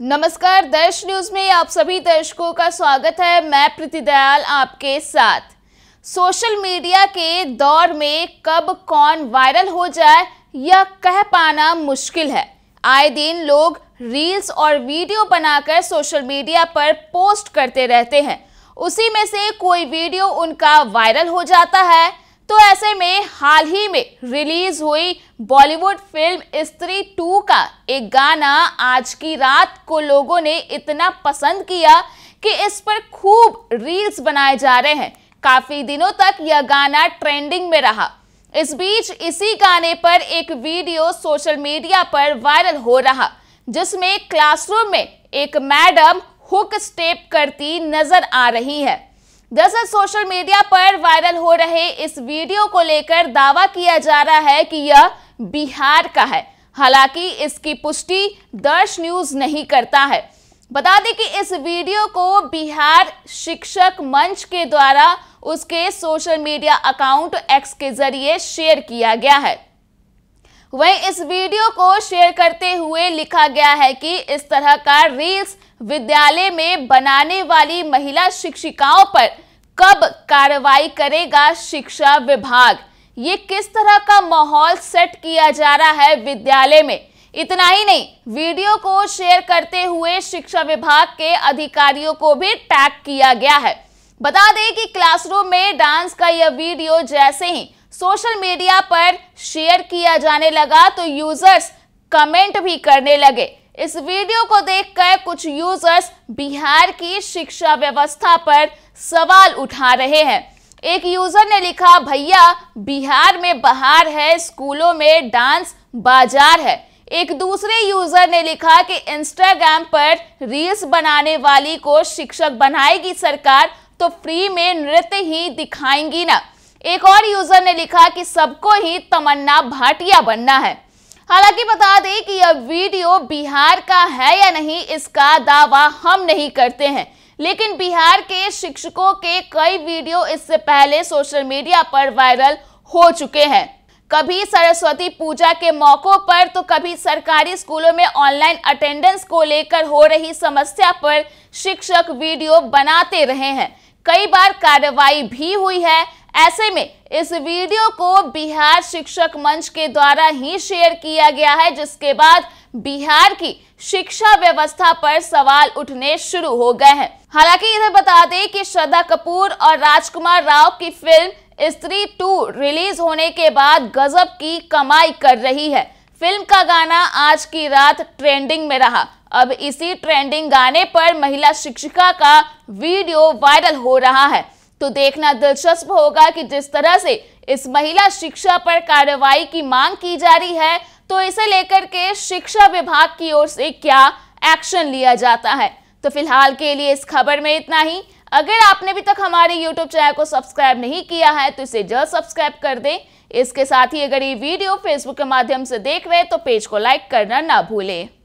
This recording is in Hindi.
नमस्कार दर्श न्यूज में आप सभी दर्शकों का स्वागत है मैं प्रीति दयाल आपके साथ सोशल मीडिया के दौर में कब कौन वायरल हो जाए यह कह पाना मुश्किल है आए दिन लोग रील्स और वीडियो बनाकर सोशल मीडिया पर पोस्ट करते रहते हैं उसी में से कोई वीडियो उनका वायरल हो जाता है तो ऐसे में हाल ही में रिलीज हुई बॉलीवुड फिल्म स्त्री टू का एक गाना आज की रात को लोगों ने इतना पसंद किया कि इस पर खूब रील्स बनाए जा रहे हैं काफी दिनों तक यह गाना ट्रेंडिंग में रहा इस बीच इसी गाने पर एक वीडियो सोशल मीडिया पर वायरल हो रहा जिसमें क्लासरूम में एक मैडम हुक स्टेप करती नजर आ रही है दरअसल सोशल मीडिया पर वायरल हो रहे इस वीडियो को लेकर दावा किया जा रहा है कि यह बिहार का है हालांकि इसकी पुष्टि दर्श न्यूज नहीं करता है बता दें कि इस वीडियो को बिहार शिक्षक मंच के द्वारा उसके सोशल मीडिया अकाउंट एक्स के जरिए शेयर किया गया है वहीं इस वीडियो को शेयर करते हुए लिखा गया है कि इस तरह का रील्स विद्यालय में बनाने वाली महिला शिक्षिकाओं पर कब कार्रवाई करेगा शिक्षा विभाग ये किस तरह का माहौल सेट किया जा रहा है विद्यालय में इतना ही नहीं वीडियो को शेयर करते हुए शिक्षा विभाग के अधिकारियों को भी टैग किया गया है बता दें कि क्लासरूम में डांस का यह वीडियो जैसे ही सोशल मीडिया पर शेयर किया जाने लगा तो यूजर्स कमेंट भी करने लगे इस वीडियो को देखकर कुछ यूजर्स बिहार की शिक्षा व्यवस्था पर सवाल उठा रहे हैं एक यूजर ने लिखा भैया बिहार में बाहर है स्कूलों में डांस बाजार है एक दूसरे यूजर ने लिखा कि इंस्टाग्राम पर रील्स बनाने वाली को शिक्षक बनाएगी सरकार तो फ्री में नृत्य ही दिखाएंगी ना एक और यूजर ने लिखा कि सबको ही तमन्ना भाटिया बनना है हालांकि बता दें कि यह वीडियो बिहार का है या नहीं इसका दावा हम नहीं करते हैं लेकिन बिहार के शिक्षकों के कई वीडियो इससे पहले सोशल मीडिया पर वायरल हो चुके हैं कभी सरस्वती पूजा के मौकों पर तो कभी सरकारी स्कूलों में ऑनलाइन अटेंडेंस को लेकर हो रही समस्या पर शिक्षक वीडियो बनाते रहे हैं कई बार कार्रवाई भी हुई है ऐसे में इस वीडियो को बिहार शिक्षक मंच के द्वारा ही शेयर किया गया है जिसके बाद बिहार की शिक्षा व्यवस्था पर सवाल उठने शुरू हो गए हैं हालांकि इधर बता दें कि श्रद्धा कपूर और राजकुमार राव की फिल्म स्त्री टू रिलीज होने के बाद गजब की कमाई कर रही है फिल्म का गाना आज की रात ट्रेंडिंग में रहा अब इसी ट्रेंडिंग गाने पर महिला शिक्षिका का वीडियो वायरल हो रहा है तो देखना दिलचस्प होगा कि जिस तरह से इस महिला शिक्षा पर कार्रवाई की मांग की जा रही है तो इसे लेकर के शिक्षा विभाग की ओर से क्या एक्शन लिया जाता है तो फिलहाल के लिए इस खबर में इतना ही अगर आपने अभी तक हमारे YouTube चैनल को सब्सक्राइब नहीं किया है तो इसे जल्द सब्सक्राइब कर दें इसके साथ ही अगर ये वीडियो फेसबुक के माध्यम से देख रहे हैं तो पेज को लाइक करना ना भूलें